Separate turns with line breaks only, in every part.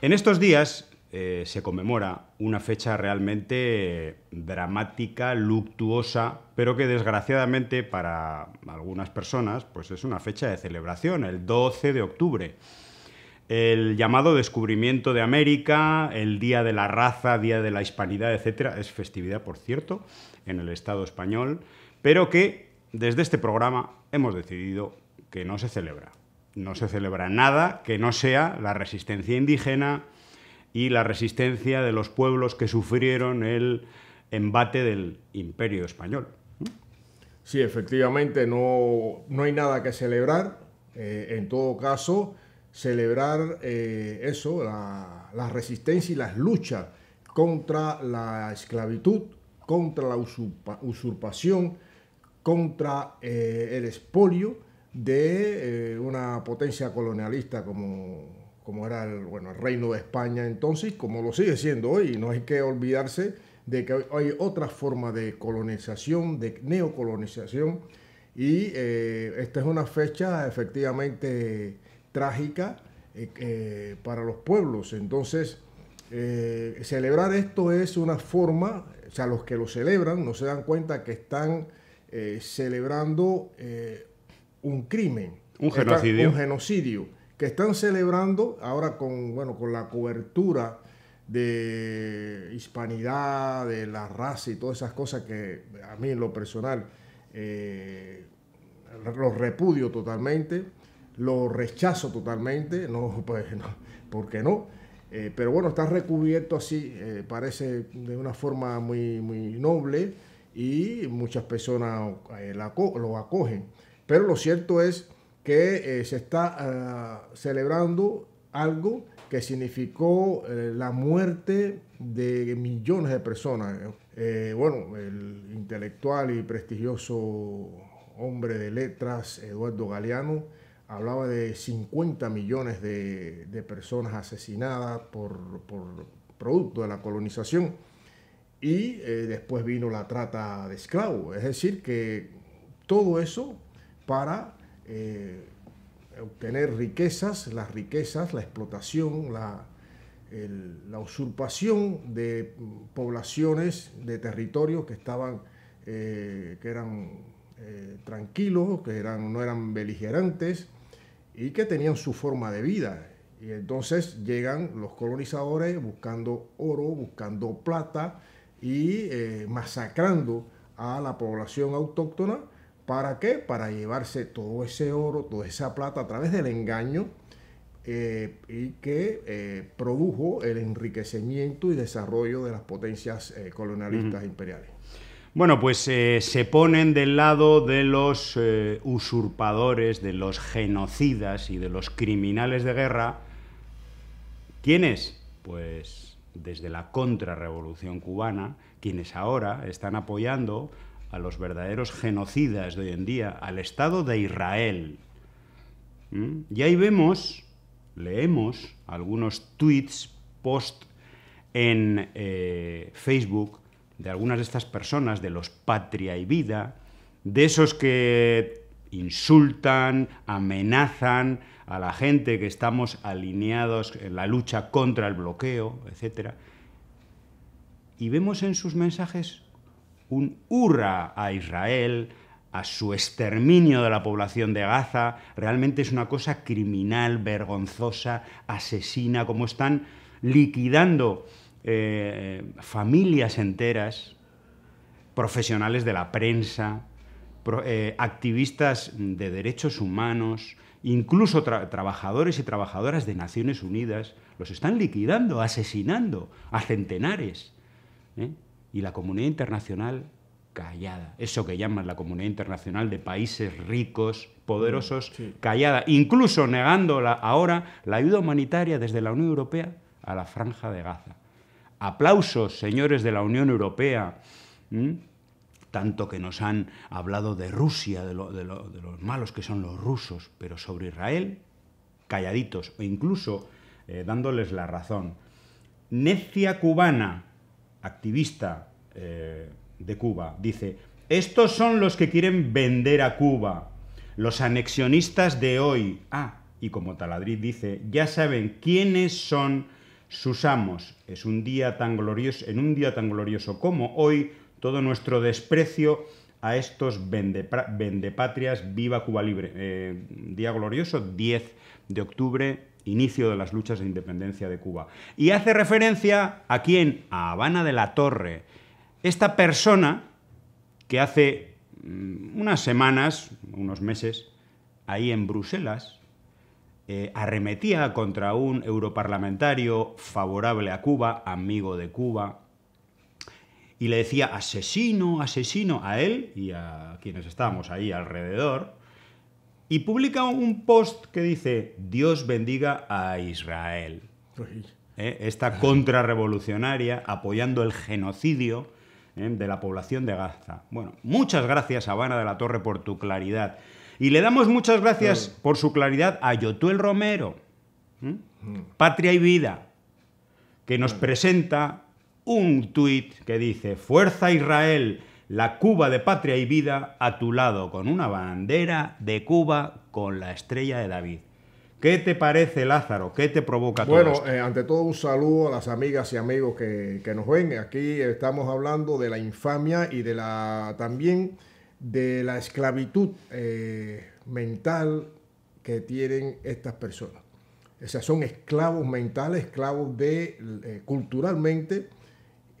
En estos días eh, se conmemora una fecha realmente dramática, luctuosa, pero que desgraciadamente para algunas personas pues es una fecha de celebración, el 12 de octubre. El llamado descubrimiento de América, el Día de la Raza, Día de la Hispanidad, etc., es festividad, por cierto, en el Estado español, pero que desde este programa hemos decidido que no se celebra no se celebra nada que no sea la resistencia indígena y la resistencia de los pueblos que sufrieron el embate del imperio español.
Sí, efectivamente, no, hay nada que celebrar. Eh, en todo caso, celebrar eh, eso, la, resistencia y las luchas contra la esclavitud, contra la usurpación, contra eh, el espolio de eh, una potencia colonialista como, como era el, bueno, el Reino de España entonces, como lo sigue siendo hoy. No hay que olvidarse de que hay otra forma de colonización, de neocolonización, y eh, esta es una fecha efectivamente trágica eh, para los pueblos. Entonces, celebrar esto es una forma, o sea, los que lo celebran no se dan cuenta que están celebrando un crimen. Un genocidio. un genocidio. Que están celebrando ahora con, bueno, con la cobertura de hispanidad, de la raza y todas esas cosas que a mí en lo personal eh, los repudio totalmente, lo rechazo totalmente, no, pues no, ¿por qué no? Eh, pero bueno, está recubierto así, eh, parece de una forma muy, muy noble y muchas personas lo acogen. Pero lo cierto es que eh, se está ah, celebrando algo que significó eh, la muerte de millones de personas. Eh. bueno, el intelectual y prestigioso hombre de letras, Eduardo Galeano, hablaba de 50 millones de, personas asesinadas por, por, producto de la colonización. Y después vino la trata de esclavos. Es decir, que todo eso para eh, obtener riquezas, las riquezas, la explotación, la, usurpación de poblaciones, de territorios que estaban, eh, que eran eh, tranquilos, que eran, no eran beligerantes y que tenían su forma de vida. Y entonces llegan los colonizadores buscando oro, buscando plata y masacrando a la población autóctona ¿Para qué? Para llevarse todo ese oro, toda esa plata a través del engaño eh, y que eh, produjo el enriquecimiento y desarrollo de las potencias eh, colonialistas imperiales.
Bueno, pues se ponen del lado de los usurpadores, de los genocidas y de los criminales de guerra. ¿Quiénes? Pues desde la contrarrevolución cubana, quienes ahora están apoyando a los verdaderos genocidas de hoy en día, al Estado de Israel. ¿Mm? Y ahí vemos, leemos algunos tweets, post en eh, Facebook de algunas de estas personas, de los patria y vida, de esos que insultan, amenazan a la gente que estamos alineados en la lucha contra el bloqueo, etc. Y vemos en sus mensajes un hurra a Israel, a su exterminio de la población de Gaza. Realmente es una cosa criminal, vergonzosa, asesina, como están liquidando eh, familias enteras, profesionales de la prensa, eh, activistas de derechos humanos, incluso trabajadores y trabajadoras de Naciones Unidas, los están liquidando, asesinando a centenares. ¿eh? y la comunidad internacional callada. Eso que llaman la comunidad internacional de países ricos, poderosos, mm, callada. Incluso negando ahora la ayuda humanitaria desde la Unión Europea a la franja de Gaza. Aplausos, señores de la Unión Europea. tanto que nos han hablado de Rusia, de, los malos que son los rusos, pero sobre Israel, calladitos, o incluso eh, dándoles la razón. Necia cubana, activista eh, de Cuba, dice, estos son los que quieren vender a Cuba, los anexionistas de hoy. Ah, y como taladrid dice, ya saben quiénes son sus amos. Es un día tan glorioso, en un día tan glorioso como hoy, todo nuestro desprecio a estos vendepatrias, viva Cuba Libre. Eh, día glorioso, 10 de octubre inicio de las luchas de independencia de Cuba. Y hace referencia a quién? A Habana de la Torre. Esta persona que hace mm, unas semanas, unos meses, ahí en Bruselas, eh, arremetía contra un europarlamentario favorable a Cuba, amigo de Cuba, y le decía asesino, asesino a él y a quienes estábamos ahí alrededor, y publica un post que dice, Dios bendiga a Israel. Eh, esta contrarrevolucionaria apoyando el genocidio eh, de la población de Gaza. Bueno, muchas gracias, Habana de la Torre, por tu claridad. Y le damos muchas gracias por su claridad a Yotuel Romero, ¿eh? mm. Patria y Vida, que nos presenta un tuit que dice, Fuerza Israel, la Cuba de patria y vida a tu lado, con una bandera de Cuba con la estrella de David. ¿Qué te parece, Lázaro? ¿Qué te provoca todo Bueno,
eh, ante todo un saludo a las amigas y amigos que, nos ven. Aquí estamos hablando de la infamia y de la también de la esclavitud eh, mental que tienen estas personas. O sea, son esclavos mentales, esclavos de eh, culturalmente,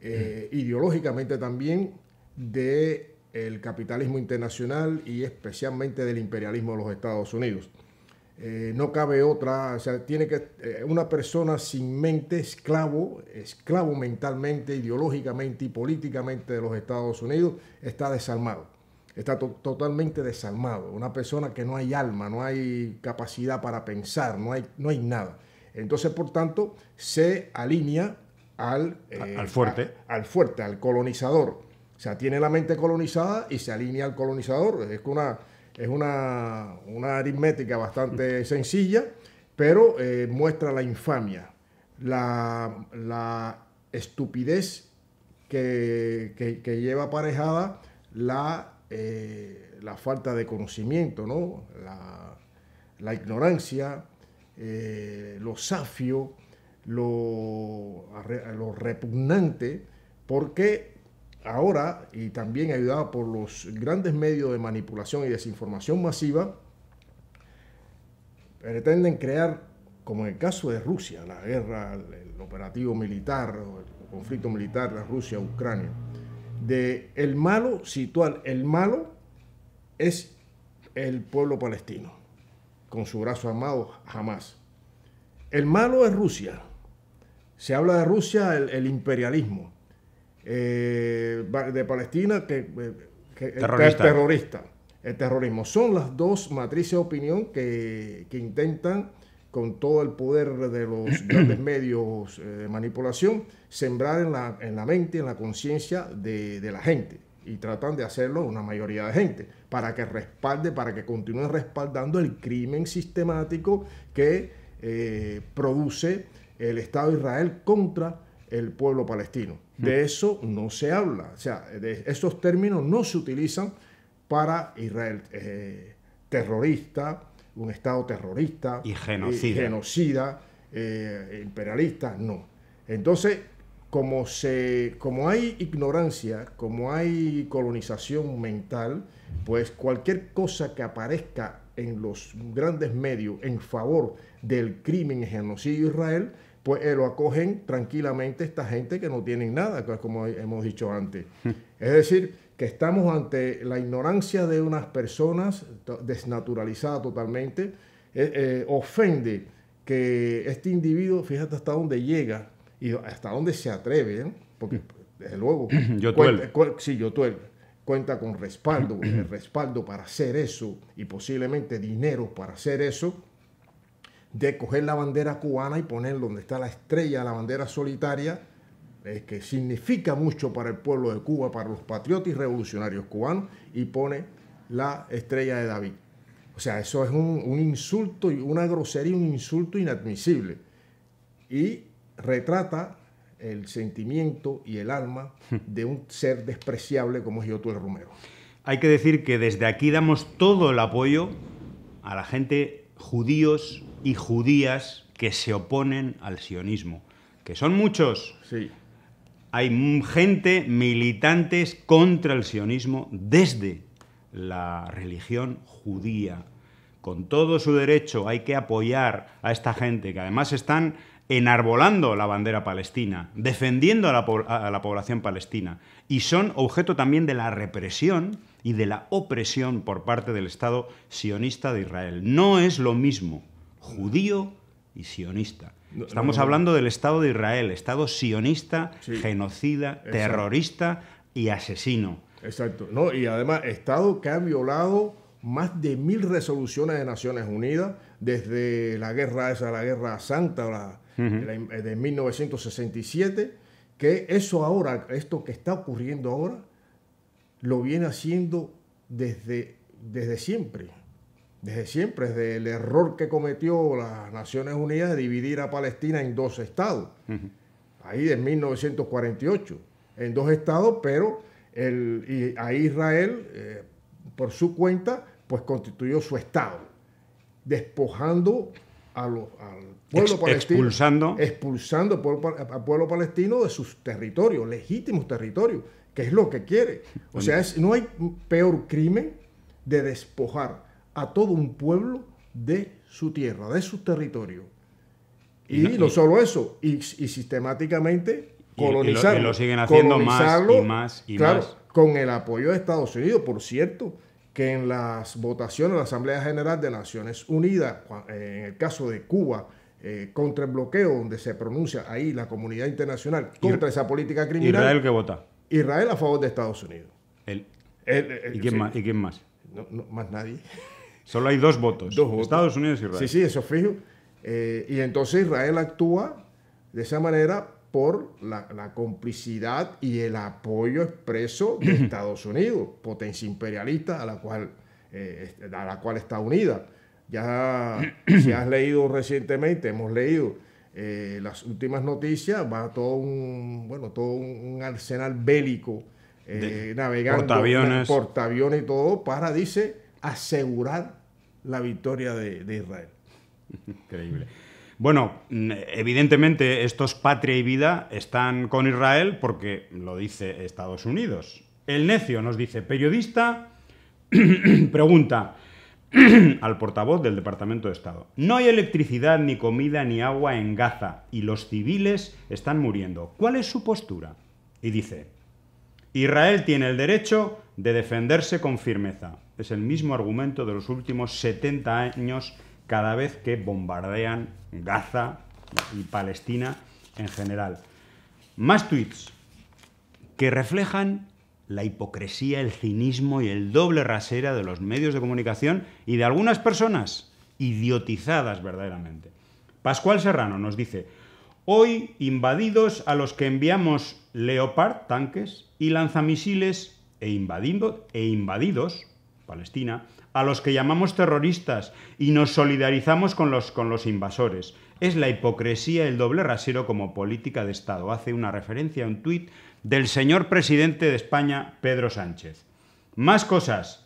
mm. ideológicamente también, del capitalismo internacional y especialmente del imperialismo de los Estados Unidos. Eh, no cabe otra, o sea, tiene que, eh, una persona sin mente, esclavo, esclavo mentalmente, ideológicamente y políticamente de los Estados Unidos, está desarmado, está totalmente desarmado, una persona que no hay alma, no hay capacidad para pensar, no hay, no hay nada. Entonces, por tanto, se alinea al, eh, al fuerte. al fuerte, al colonizador. O sea, tiene la mente colonizada y se alinea al colonizador. Es una, es una, aritmética bastante sencilla, pero eh, muestra la infamia, la, estupidez que, lleva aparejada la, eh, la falta de conocimiento, ¿no? la, ignorancia, eh, lo safio, lo repugnante, porque ahora, y también ayudada por los grandes medios de manipulación y desinformación masiva, pretenden crear, como en el caso de Rusia, la guerra, el operativo militar, el conflicto militar la Rusia-Ucrania, de el malo, situar el malo es el pueblo palestino, con su brazo armado jamás. El malo es Rusia. Se habla de Rusia, el imperialismo. Eh, de Palestina que, eh, terrorista. El terrorismo. Son las dos matrices de opinión que, intentan, con todo el poder de los grandes medios eh, de manipulación, sembrar en la, en la mente, en la conciencia de, la gente y tratan de hacerlo una mayoría de gente, para que respalde, para que continúen respaldando el crimen sistemático que produce el Estado de Israel contra el pueblo palestino. De eso no se habla, o sea, de esos términos no se utilizan para Israel eh, terrorista, un Estado terrorista y genocida, eh, imperialista, no. Entonces, como, se, como hay ignorancia, como hay colonización mental, pues cualquier cosa que aparezca en los grandes medios en favor del crimen y genocidio de Israel, pues eh, lo acogen tranquilamente esta gente que no tienen nada, como hemos dicho antes. Es decir, que estamos ante la ignorancia de unas personas desnaturalizada totalmente, eh, eh, ofende que este individuo, fíjate hasta dónde llega y hasta dónde se atreve, porque mm. desde luego,
yo cuenta,
sí, yo cuenta con respaldo, el respaldo para hacer eso y posiblemente dinero para hacer eso de coger la bandera cubana y poner donde está la estrella, la bandera solitaria, es que significa mucho para el pueblo de Cuba, para los patriotas y revolucionarios cubanos, y pone la estrella de David. O sea, eso es un, un insulto, una grosería, un insulto inadmisible. Y retrata el sentimiento y el alma hmm. de un ser despreciable como es Yotuel Romero.
Hay que decir que desde aquí damos todo el apoyo a la gente, judíos, y judías que se oponen al sionismo, que son muchos. Hay gente militantes contra el sionismo desde la religión judía. Con todo su derecho hay que apoyar a esta gente, que además están enarbolando la bandera palestina, defendiendo a la, población palestina, y son objeto también de la represión y de la opresión por parte del Estado sionista de Israel. No es lo mismo judío y sionista. Estamos hablando del Estado de Israel, Estado sionista, genocida, terrorista y asesino.
Exacto. No, y además, Estado que ha violado más de mil resoluciones de Naciones Unidas desde la guerra esa, la guerra santa
de
1967, que eso ahora, esto que está ocurriendo ahora, lo viene haciendo desde, desde siempre desde siempre, desde el error que cometió las Naciones Unidas de dividir a Palestina en dos estados, ahí en 1948, en dos estados, pero el, a Israel, eh, por su cuenta, pues constituyó su estado, despojando al pueblo palestino, expulsando, al pueblo, palestino de sus territorios, legítimos territorios, que es lo que quiere. O sea, no hay peor crimen de despojar a todo un pueblo de su tierra, de su territorio... Y, no, solo eso, y, sistemáticamente colonizarlo. Y lo, siguen haciendo más y más claro, Con el apoyo de Estados Unidos, por cierto, que en las votaciones de la Asamblea General de Naciones Unidas, eh, en el caso de Cuba, eh, contra el bloqueo, donde se pronuncia ahí la comunidad internacional contra esa política criminal. ¿Israel que vota? Israel a favor de Estados Unidos.
El, ¿Y, quién más, ¿Y quién más? más nadie. Solo hay dos votos. Estados Unidos y Israel. Sí, sí,
eso es fijo. Eh, y entonces Israel actúa de esa manera por la, complicidad y el apoyo expreso de Estados Unidos, potencia imperialista a la cual, eh, a la cual está unida. Ya si has leído recientemente, hemos leído eh, las últimas noticias, va todo un, bueno, todo un arsenal bélico navegando, portaaviones. portaaviones y todo, para, dice, asegurar la victoria de, Israel.
Increíble. Bueno, mm, evidentemente estos patria y vida están con Israel porque lo dice Estados Unidos. El necio nos dice, periodista, pregunta al portavoz del Departamento de Estado, no hay electricidad, ni comida, ni agua en Gaza y los civiles están muriendo. ¿Cuál es su postura? Y dice, Israel tiene el derecho de defenderse con firmeza es el mismo argumento de los últimos 70 años cada vez que bombardean Gaza y Palestina en general. Más tweets que reflejan la hipocresía, el cinismo y el doble rasera de los medios de comunicación y de algunas personas idiotizadas verdaderamente. Pascual Serrano nos dice, hoy invadidos a los que enviamos Leopard, tanques y lanzamisiles e, e invadidos Palestina, a los que llamamos terroristas y nos solidarizamos con los, invasores. Es la hipocresía el doble rasero como política de Estado. Hace una referencia a un tuit del señor presidente de España, Pedro Sánchez. Más cosas.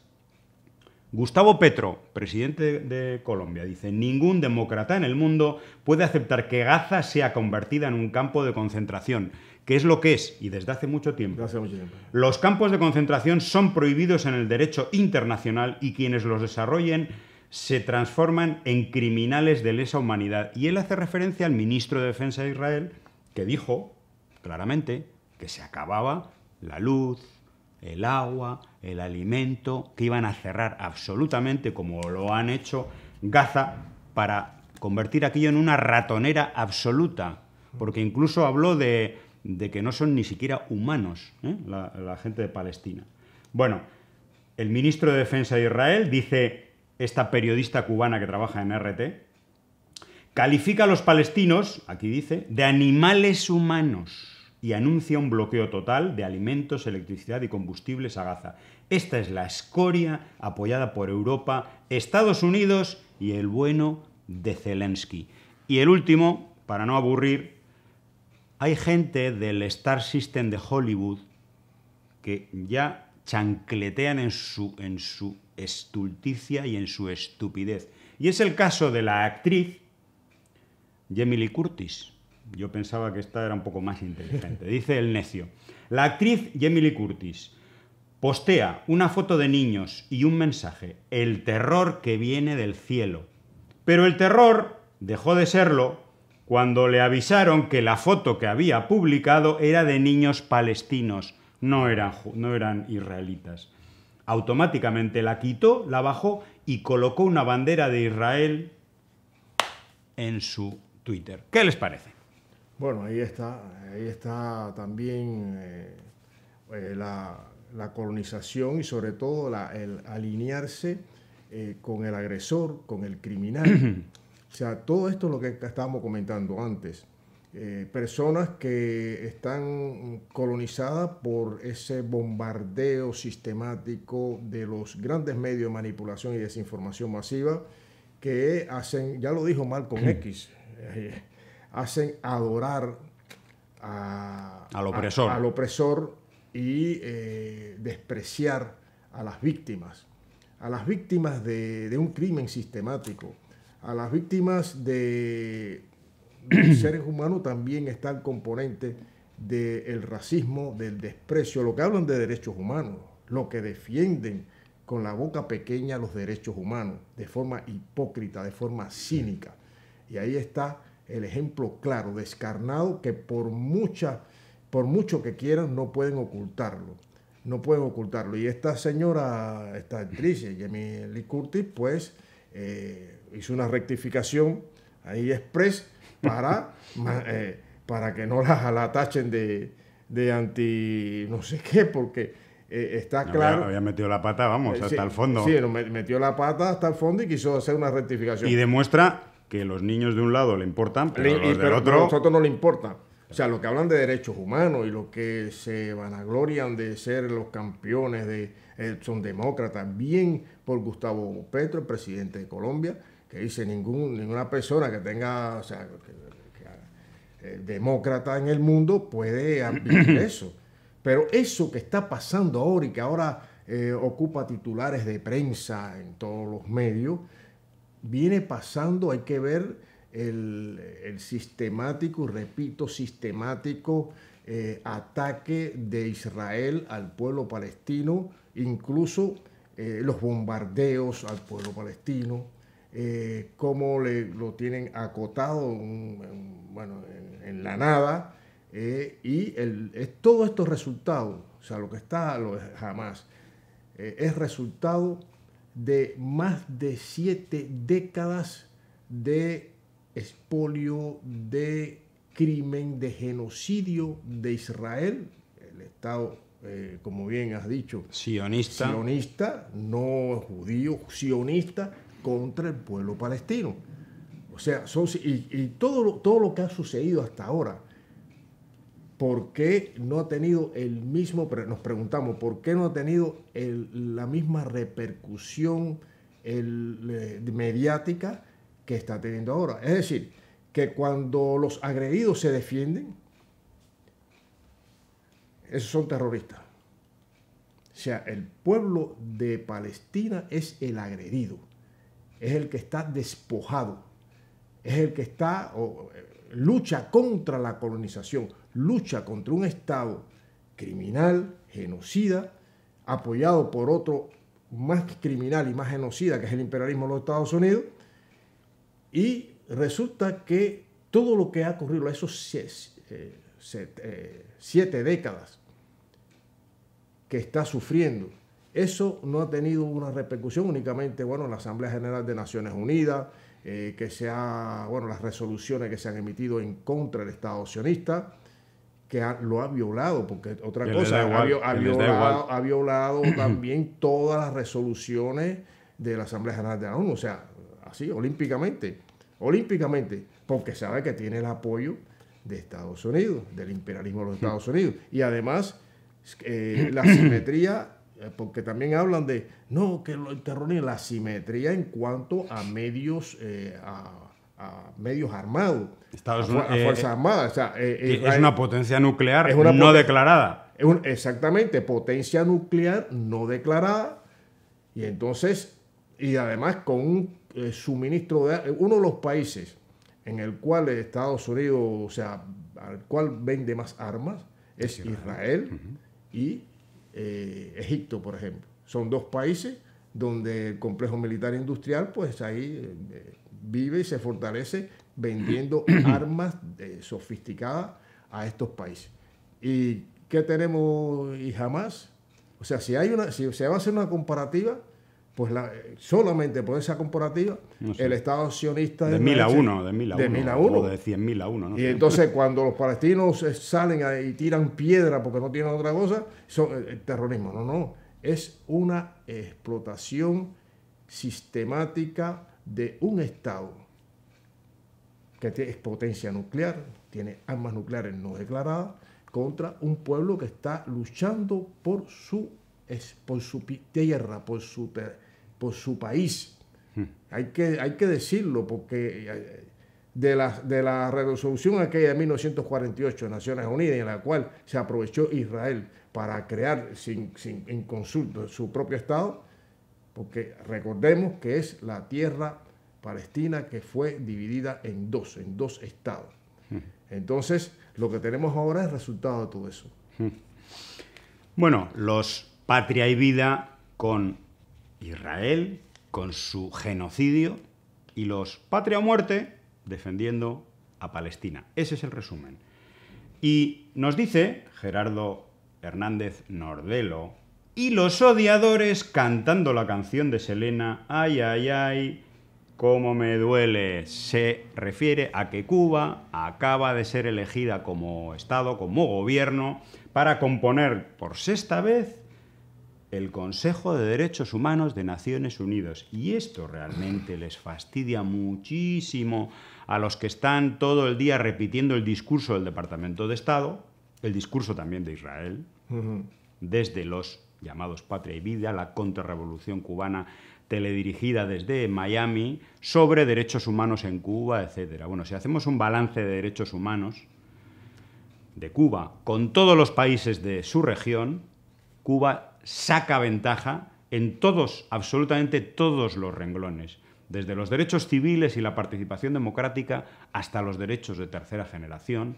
Gustavo Petro, presidente de Colombia, dice, ningún demócrata en el mundo puede aceptar que Gaza sea convertida en un campo de concentración que es lo que es, y desde hace mucho tiempo. Los campos de concentración son prohibidos en el derecho internacional y quienes los desarrollen se transforman en criminales de lesa humanidad. Y él hace referencia al ministro de Defensa de Israel, que dijo claramente que se acababa la luz, el agua, el alimento, que iban a cerrar absolutamente, como lo han hecho Gaza, para convertir aquello en una ratonera absoluta. Porque incluso habló de de que no son ni siquiera humanos ¿eh? la gente de Palestina. Bueno, el ministro de Defensa de Israel dice, esta periodista cubana que trabaja en RT, califica a los palestinos, aquí dice, de animales humanos y anuncia un bloqueo total de alimentos, electricidad y combustibles a Gaza. Esta es la escoria apoyada por Europa, Estados Unidos y el bueno de Zelensky. Y el último, para no aburrir, hay gente del Star System de Hollywood que ya chancletean en su, estulticia y en su estupidez. Y es el caso de la actriz Emily Curtis. Yo pensaba que esta era un poco más inteligente. Dice el necio. La actriz Emily Curtis postea una foto de niños y un mensaje. El terror que viene del cielo. Pero el terror dejó de serlo cuando le avisaron que la foto que había publicado era de niños palestinos, no eran, no eran israelitas. Automáticamente la quitó, la bajó y colocó una bandera de Israel en su Twitter. ¿Qué les parece?
Bueno, ahí está, ahí está también eh, eh, la, colonización y sobre todo el alinearse eh, con el agresor, con el criminal. O sea, todo esto es lo que estábamos comentando antes. Eh, personas que están colonizadas por ese bombardeo sistemático de los grandes medios de manipulación y desinformación masiva que hacen, ya lo dijo Malcolm hmm. X, eh, hacen adorar al, opresor. y eh, despreciar a las víctimas, a las víctimas de un crimen sistemático a las víctimas de seres humanos también está el componente del racismo, del desprecio, lo que hablan de derechos humanos, lo que defienden con la boca pequeña los derechos humanos, de forma hipócrita, de forma cínica. Y ahí está el ejemplo claro, descarnado, que por, por mucho que quieran no pueden ocultarlo. No pueden ocultarlo. Y esta señora, esta actriz, Jamie Lee Curtis, pues eh, hizo una rectificación ahí express para, eh, para que no la, atachen de, de, anti no sé qué, porque eh, está claro. Había,
metido la pata, vamos, eh, hasta el fondo. Sí,
metió la pata hasta el fondo y quiso hacer una rectificación. Y
demuestra que los niños de un lado le importan, pero otro. nosotros
no le importa O sea, lo que hablan de derechos humanos y lo que se van vanaglorian de ser los campeones de son demócratas, bien por Gustavo Petro, el presidente de Colombia, que dice ningún, ninguna persona que tenga, o sea, eh, demócrata en el mundo puede admitir eso. Pero eso que está pasando ahora y que ahora eh, ocupa titulares de prensa en todos los medios, viene pasando, hay que ver el, sistemático, repito, sistemático eh, ataque de Israel al pueblo palestino, incluso los bombardeos al pueblo palestino eh, cómo lo tienen acotado en, la nada. Eh, y es, todo esto resultado, o sea, lo que está lo jamás, eh, es resultado de más de siete décadas de expolio, de crimen, de genocidio de Israel, el Estado, eh, como bien has dicho, sionista. sionista, no judío, sionista, contra el pueblo palestino. O sea, y, todo, todo lo que ha sucedido hasta ahora, ¿por qué no ha tenido el mismo, nos preguntamos, ¿por qué no ha tenido la misma repercusión mediática que está teniendo ahora? Es decir, que cuando los agredidos se defienden, esos son terroristas. O sea, el pueblo de Palestina es el agredido es el que está despojado, es el que está, eh, lucha contra la colonización, lucha contra un Estado criminal, genocida, apoyado por otro más criminal y más genocida, que es el imperialismo de los Estados Unidos, y resulta que todo lo que ha ocurrido esos eh, eh, siete décadas que está sufriendo eso no ha tenido una repercusión únicamente, bueno, en la Asamblea General de Naciones Unidas, eh, que se bueno, las resoluciones que se han emitido en contra del Estado sionista, que lo ha violado, porque otra cosa, ha, violado, también todas las resoluciones de la Asamblea General de la ONU, o sea, así, olímpicamente, olímpicamente, porque sabe que tiene el apoyo de Estados Unidos, del imperialismo de los Estados Unidos, y además eh, la simetría eh, porque también hablan de, no, que el terrorismo, la simetría en cuanto a medios, eh, a, medios armados,
Estados, a, eh, Fuerzas Armadas. es una potencia nuclear es una no declarada.
exactamente, potencia nuclear no declarada. Y entonces, y además con un suministro de... Uno de los países en el cual Estados Unidos, o sea, al cual vende más armas, es Israel, y eh, Egipto, por ejemplo. Son dos países donde el complejo militar industrial, pues ahí eh, vive y se fortalece vendiendo armas eh, sofisticadas a estos países. ¿Y qué tenemos y jamás? O sea, si, hay una, si se va a hacer una comparativa, pues la, solamente por esa comparativa, el Estado sionista... De mil a uno, de mil a uno. De a uno. de
cien mil a uno. y entonces
cuando los palestinos salen y tiran piedra porque no tienen otra cosa, son eh, terrorismo. No, no. Es una explotación sistemática de un Estado que es potencia nuclear, tiene armas nucleares no declaradas, contra un pueblo que está luchando por su es por su tierra, por su, por su país. Hmm. Hay, que, hay que decirlo porque eh, de la, de la resolución aquella de 1948 de Naciones Unidas, en la cual se aprovechó Israel para crear sin, en consulta su propio Estado, porque recordemos que es la tierra palestina que fue dividida en dos, en dos estados. Hmm. Entonces, lo que tenemos ahora es resultado de todo eso.
Hmm. Bueno, los Patria y Vida con Israel, con su genocidio, y los Patria o Muerte defendiendo a Palestina. Ese es el resumen. Y nos dice Gerardo Hernández Nordelo, y los odiadores cantando la canción de Selena, ay, ay, ay, cómo me duele, se refiere a que Cuba acaba de ser elegida como Estado, como gobierno, para componer por sexta vez el Consejo de Derechos Humanos de Naciones Unidas. Y esto realmente les fastidia muchísimo a los que están todo el día repitiendo el discurso del Departamento de Estado, el discurso también de Israel, desde los llamados Patria y Vida, la contrarrevolución cubana teledirigida desde Miami, sobre derechos humanos en Cuba, etc. Bueno, si hacemos un balance de derechos humanos de Cuba con todos los países de su región, Cuba saca ventaja en todos, absolutamente todos los renglones, desde los derechos civiles y la participación democrática hasta los derechos de tercera generación,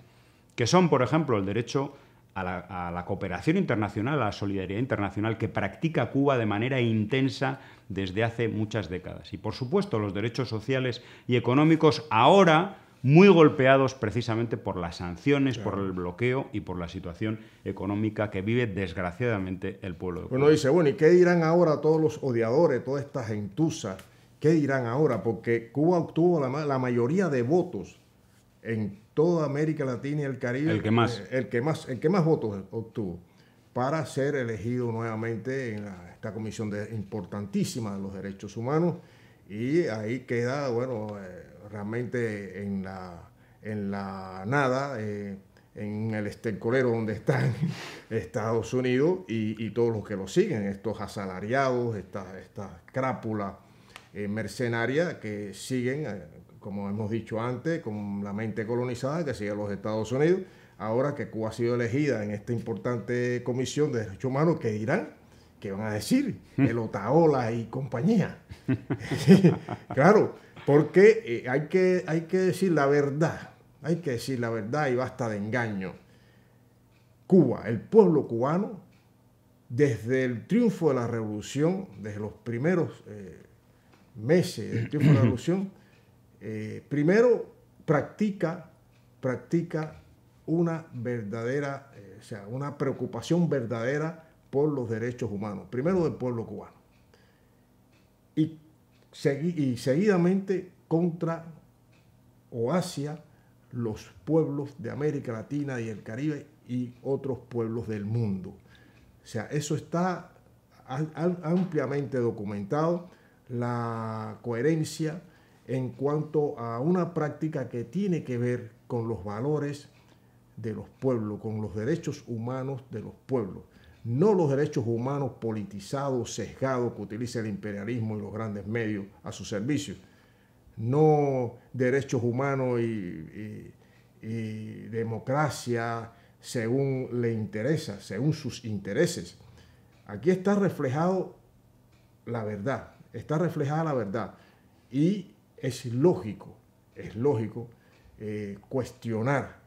que son, por ejemplo, el derecho a la, cooperación internacional, a la solidaridad internacional que practica Cuba de manera intensa desde hace muchas décadas. Y por supuesto los derechos sociales y económicos ahora muy golpeados precisamente por las sanciones, por el bloqueo y por la situación económica que vive desgraciadamente el pueblo de Cuba. Bueno, dice,
bueno, ¿y qué dirán ahora todos los odiadores, toda esta gentuza? ¿Qué dirán ahora? Porque Cuba obtuvo la, mayoría de votos en toda América Latina y el Caribe. El que más. Eh, el que más, votos obtuvo para ser elegido nuevamente en esta comisión importantísima de los derechos humanos. Y ahí queda, bueno, eh, realmente en la, en la nada, eh, en el estercolero donde están Estados Unidos y, todos los que lo siguen, estos asalariados, esta, esta crápula eh, mercenaria que siguen, eh, como hemos dicho antes, con la mente colonizada que sigue los Estados Unidos, ahora que Cuba ha sido elegida en esta importante comisión de derechos humanos, ¿qué dirán? ¿qué van a decir? El Otaola y compañía. claro, porque eh, hay que, hay que decir la verdad, hay que decir la verdad y basta de engaño. Cuba, el pueblo cubano, desde el triunfo de la revolución, desde los primeros eh, meses del triunfo de la revolución, eh, primero practica, practica una verdadera, o sea, una preocupación verdadera por los derechos humanos, primero del pueblo cubano, y, seguidamente contra o hacia los pueblos de América Latina y el Caribe y otros pueblos del mundo. O sea, eso está ampliamente documentado, la coherencia en cuanto a una práctica que tiene que ver con los valores de los pueblos, con los derechos humanos de los pueblos no los derechos humanos politizados, sesgados que utiliza el imperialismo y los grandes medios a su servicio, no derechos humanos y, democracia según le interesa, según sus intereses. Aquí está reflejado la verdad, está reflejada la verdad y es lógico, es lógico eh, cuestionar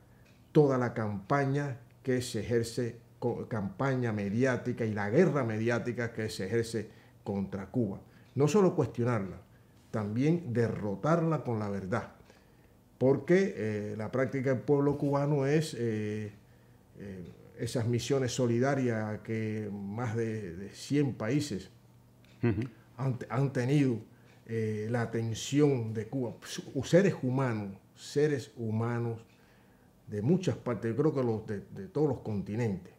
toda la campaña que se ejerce campaña mediática y la guerra mediática que se ejerce contra Cuba. No solo cuestionarla, también derrotarla con la verdad, porque eh, la práctica del pueblo cubano es eh, eh, esas misiones solidarias que más de, 100 países han, tenido la atención de Cuba, seres humanos, seres humanos de muchas partes, creo que de todos los continentes,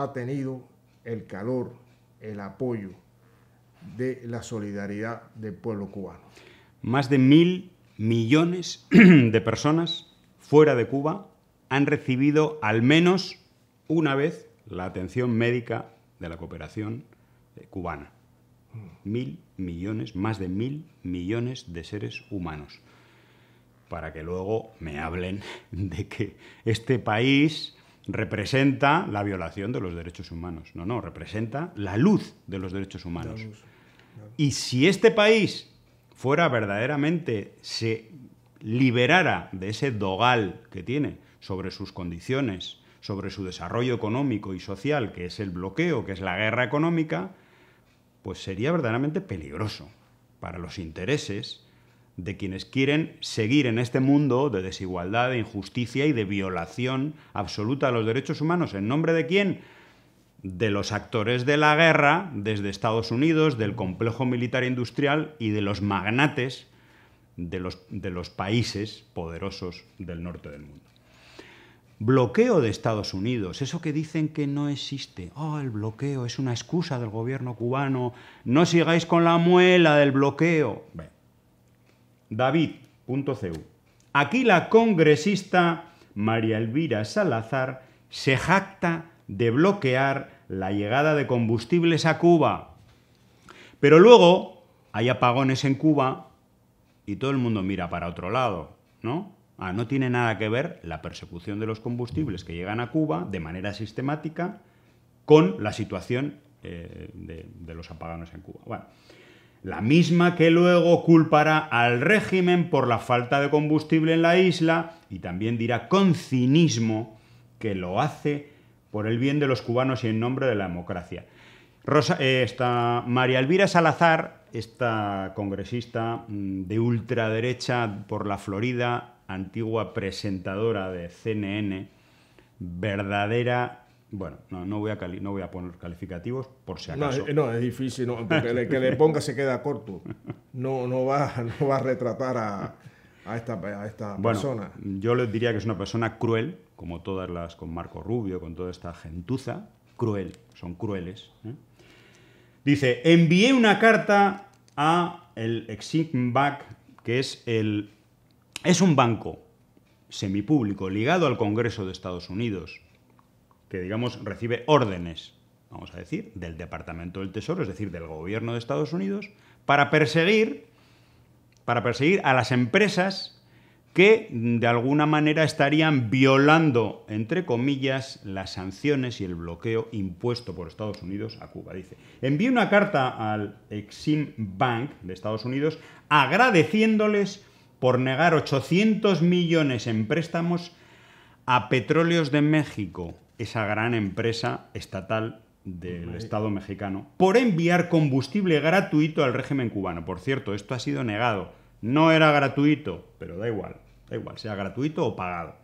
ha tenido el calor, el apoyo de la
solidaridad del pueblo cubano. Más de mil millones de personas fuera de Cuba han recibido al menos una vez la atención médica de la cooperación cubana. Mil millones, más de mil millones de seres humanos. Para que luego me hablen de que este país representa la violación de los derechos humanos. No, no, representa la luz de los derechos humanos. Y si este país fuera verdaderamente, se liberara de ese dogal que tiene sobre sus condiciones, sobre su desarrollo económico y social, que es el bloqueo, que es la guerra económica, pues sería verdaderamente peligroso para los intereses de quienes quieren seguir en este mundo de desigualdad, de injusticia y de violación absoluta de los derechos humanos. ¿En nombre de quién? De los actores de la guerra, desde Estados Unidos, del complejo militar industrial y de los magnates de los, países poderosos del norte del mundo. Bloqueo de Estados Unidos, eso que dicen que no existe. Oh, el bloqueo es una excusa del gobierno cubano. No sigáis con la muela del bloqueo. David.cu. Aquí la congresista María Elvira Salazar se jacta de bloquear la llegada de combustibles a Cuba. Pero luego hay apagones en Cuba y todo el mundo mira para otro lado, ¿no? Ah, no tiene nada que ver la persecución de los combustibles que llegan a Cuba de manera sistemática con la situación eh, de, los apagones en Cuba. Bueno, la misma que luego culpará al régimen por la falta de combustible en la isla y también dirá con cinismo que lo hace por el bien de los cubanos y en nombre de la democracia. Rosa, eh, María Elvira Salazar, esta congresista mm, de ultraderecha por la Florida, antigua presentadora de CNN, verdadera bueno, no, voy a no voy a poner calificativos por si acaso. No,
no es difícil, porque el que le ponga se queda corto. No, no, va, va a retratar a, esta, persona.
Yo le diría que es una persona cruel, como todas las con Marco Rubio, con toda esta gentuza. Cruel, son crueles. ¿eh? Dice, envié una carta a el Eximbank, que es, el, es un banco semipúblico ligado al Congreso de Estados Unidos que, digamos, recibe órdenes, vamos a decir, del Departamento del Tesoro, es decir, del gobierno de Estados Unidos, para perseguir, para perseguir a las empresas que de alguna manera estarían violando, entre comillas, las sanciones y el bloqueo impuesto por Estados Unidos a Cuba. Dice, envíe una carta al Exim Bank de Estados Unidos agradeciéndoles por negar 800 millones en préstamos a Petróleos de México, esa gran empresa estatal del Estado mexicano por enviar combustible gratuito al régimen cubano. Por cierto, esto ha sido negado. No era gratuito, pero da igual, da igual, sea gratuito o pagado.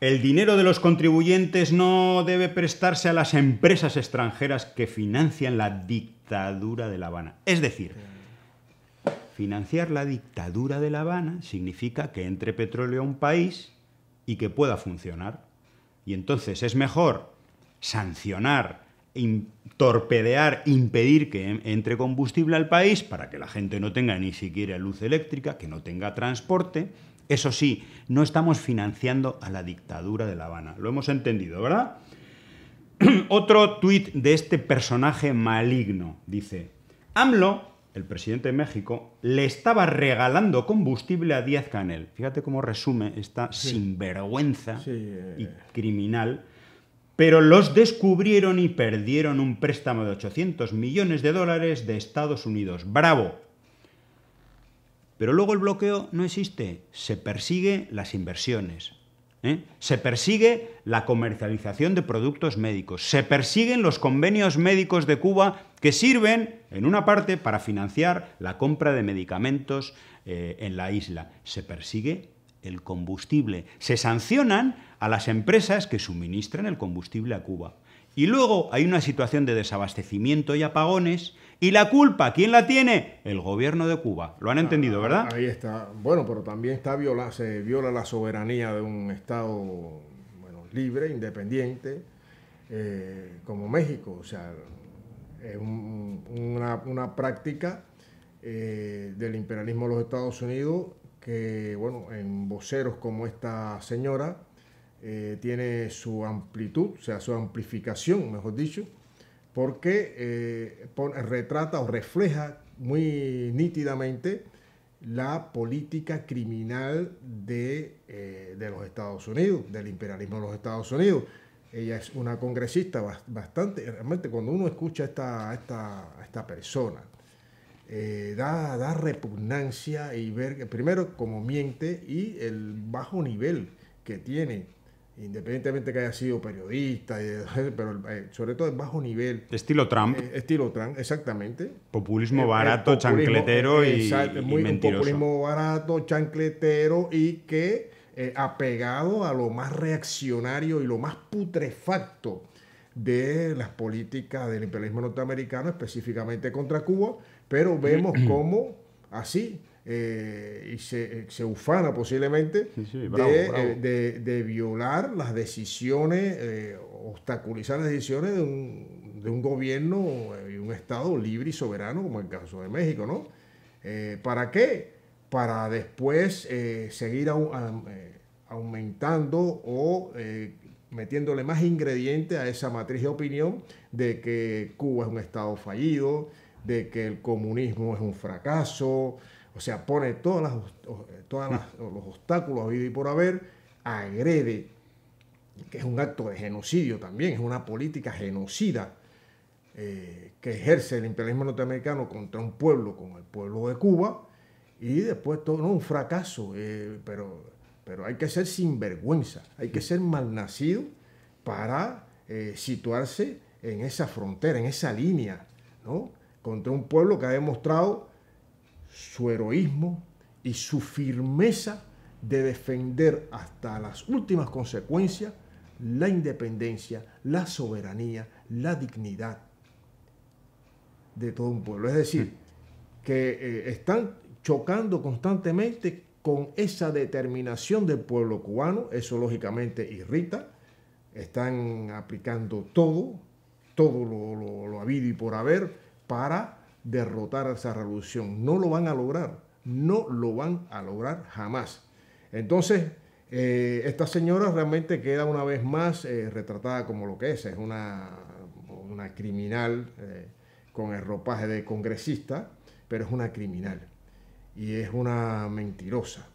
El dinero de los contribuyentes no debe prestarse a las empresas extranjeras que financian la dictadura de La Habana. Es decir, financiar la dictadura de La Habana significa que entre petróleo a un país y que pueda funcionar. Y entonces es mejor sancionar, torpedear, impedir que em-, entre combustible al país para que la gente no tenga ni siquiera luz eléctrica, que no tenga transporte. Eso sí, no estamos financiando a la dictadura de La Habana. Lo hemos entendido, ¿verdad? Otro tuit de este personaje maligno dice, AMLO el presidente de México le estaba regalando combustible a Díaz Canel. Fíjate cómo resume esta sinvergüenza eh. y criminal. Pero los descubrieron y perdieron un préstamo de 800 millones de dólares de Estados Unidos. ¡Bravo! Pero luego el bloqueo no existe. Se persigue las inversiones. ¿eh? Se persigue la comercialización de productos médicos. Se persiguen los convenios médicos de Cuba que sirven en una parte para financiar la compra de medicamentos eh, en la isla. Se persigue el combustible. Se sancionan a las empresas que suministran el combustible a Cuba. Y luego hay una situación de desabastecimiento y apagones. ¿Y la culpa quién la tiene? El gobierno de Cuba. Lo han ah, entendido, ¿verdad?
Ahí está. Bueno, pero también está viola, se viola la soberanía de un Estado libre, independiente, eh, como México. O sea, es eh, una, práctica eh, del imperialismo de los Estados Unidos que, bueno, en voceros como esta señora, eh, tiene su amplitud, o sea, su amplificación, mejor dicho, porque retrata o refleja muy nítidamente la política criminal de, los Estados Unidos, del imperialismo de los Estados Unidos. Ella es una congresista bastante, realmente cuando uno escucha a esta, esta, esta persona, eh, da, da, repugnancia y ver, primero, como miente y el bajo nivel que tiene, independientemente que haya sido periodista, pero eh, sobre todo el bajo nivel.
Estilo Trump. Eh,
estilo Trump, exactamente.
Populismo barato, chancletero y, mentiroso. populismo
barato, chancletero y que eh, apegado a lo más reaccionario y lo más putrefacto de las políticas del imperialismo norteamericano, específicamente contra Cuba, pero vemos cómo así eh, y eh, se, ufana posiblemente de, violar las decisiones, obstaculizar las decisiones de un, gobierno y un Estado libre y soberano, como el caso de México, ¿no? ¿Para qué? Para después seguir a a, aumentando o eh, metiéndole más ingredientes a esa matriz de opinión de que Cuba es un Estado fallido, de que el comunismo es un fracaso, o sea, pone todos las, eh, todas los obstáculos a y por haber, agrede, que es un acto de genocidio también, es una política genocida eh, que ejerce el imperialismo norteamericano contra un pueblo, como el pueblo de Cuba, y después todo, no, un fracaso, pero pero hay que ser sinvergüenza, hay que ser malnacido para eh, situarse en esa frontera, en esa línea, ¿no? Contra un pueblo que ha demostrado su heroísmo y su firmeza de defender hasta las últimas consecuencias la independencia, la soberanía, la dignidad de todo un pueblo. Es decir, que eh, están chocando constantemente con esa determinación del pueblo cubano. Eso lógicamente irrita. Están aplicando todo, todo lo, habido y por haber para derrotar a esa revolución. No lo van a lograr, no lo van a lograr jamás. Entonces, eh, esta señora realmente queda una vez más eh, retratada como lo que es, es una, una criminal eh, con el ropaje de congresista, pero es una criminal y es una mentirosa.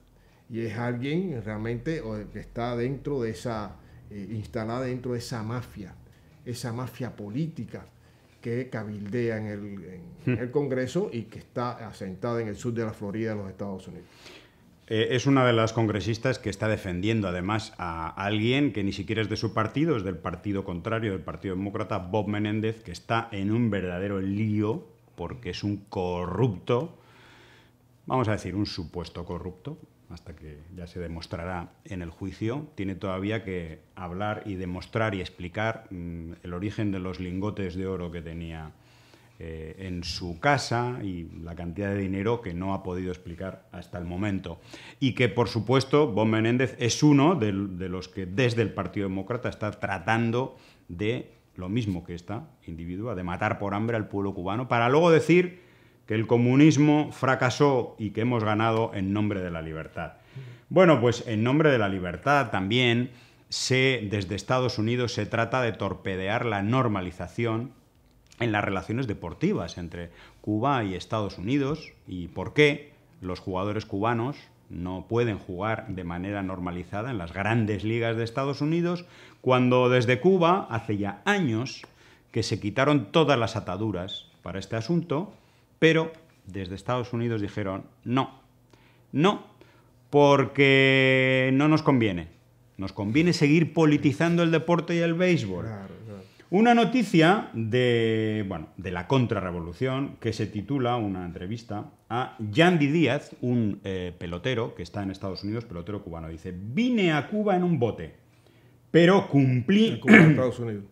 Y es alguien realmente que está dentro de esa, eh, instalada dentro de esa mafia, esa mafia política que cabildea en hmm. el, Congreso y que está asentada en el sur de la Florida, en los Estados Unidos.
Eh, es una de las congresistas que está defendiendo además a alguien que ni siquiera es de su partido, es del partido contrario, del Partido Demócrata, Bob Menéndez, que está en un verdadero lío porque es un corrupto vamos a decir, un supuesto corrupto, hasta que ya se demostrará en el juicio, tiene todavía que hablar y demostrar y explicar mm, el origen de los lingotes de oro que tenía eh, en su casa y la cantidad de dinero que no ha podido explicar hasta el momento. Y que, por supuesto, Bon Menéndez es uno de los que desde el Partido Demócrata está tratando de lo mismo que esta individua, de matar por hambre al pueblo cubano, para luego decir que el comunismo fracasó y que hemos ganado en nombre de la libertad. Bueno, pues en nombre de la libertad también se, desde Estados Unidos se trata de torpedear la normalización en las relaciones deportivas entre Cuba y Estados Unidos y por qué los jugadores cubanos no pueden jugar de manera normalizada en las grandes ligas de Estados Unidos, cuando desde Cuba, hace ya años, que se quitaron todas las ataduras para este asunto pero desde Estados Unidos dijeron, no, no, porque no nos conviene. Nos conviene seguir politizando el deporte y el béisbol. Una noticia de, bueno, de la contrarrevolución que se titula, una entrevista, a Yandy Díaz, un eh, pelotero que está en Estados Unidos, pelotero cubano. Dice, vine a Cuba en un bote, pero cumplí... Estados Unidos.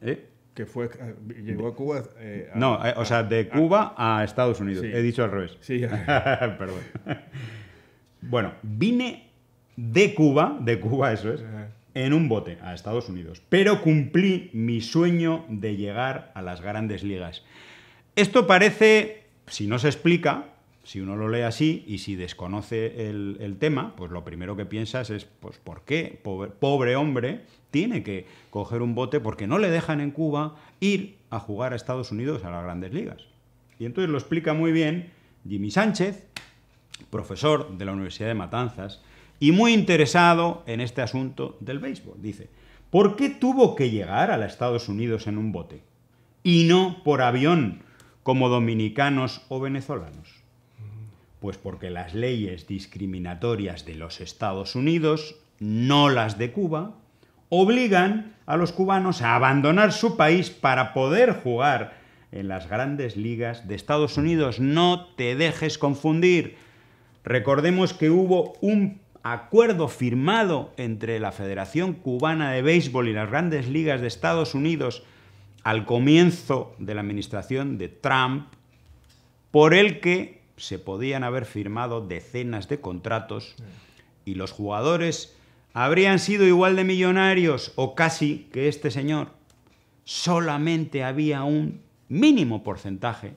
¿Eh? que fue eh, llegó a Cuba. Eh, no, eh, o sea, de Cuba a, Estados Unidos. He dicho al revés. Sí, perdón. bueno, vine de Cuba, de Cuba eso es, en un bote a Estados Unidos. Pero cumplí mi sueño de llegar a las grandes ligas. Esto parece, si no se explica, si uno lo lee así y si desconoce el, tema, pues lo primero que piensas es, pues, ¿por qué pobre, hombre tiene que coger un bote porque no le dejan en Cuba ir a jugar a Estados Unidos a las grandes ligas? Y entonces lo explica muy bien Jimmy Sánchez, profesor de la Universidad de Matanzas, y muy interesado en este asunto del béisbol. Dice, ¿por qué tuvo que llegar a los Estados Unidos en un bote y no por avión como dominicanos o venezolanos? Pues porque las leyes discriminatorias de los Estados Unidos, no las de Cuba, obligan a los cubanos a abandonar su país para poder jugar en las grandes ligas de Estados Unidos. No te dejes confundir. Recordemos que hubo un acuerdo firmado entre la Federación Cubana de Béisbol y las grandes ligas de Estados Unidos al comienzo de la administración de Trump, por el que se podían haber firmado decenas de contratos y los jugadores habrían sido igual de millonarios o casi que este señor. Solamente había un mínimo porcentaje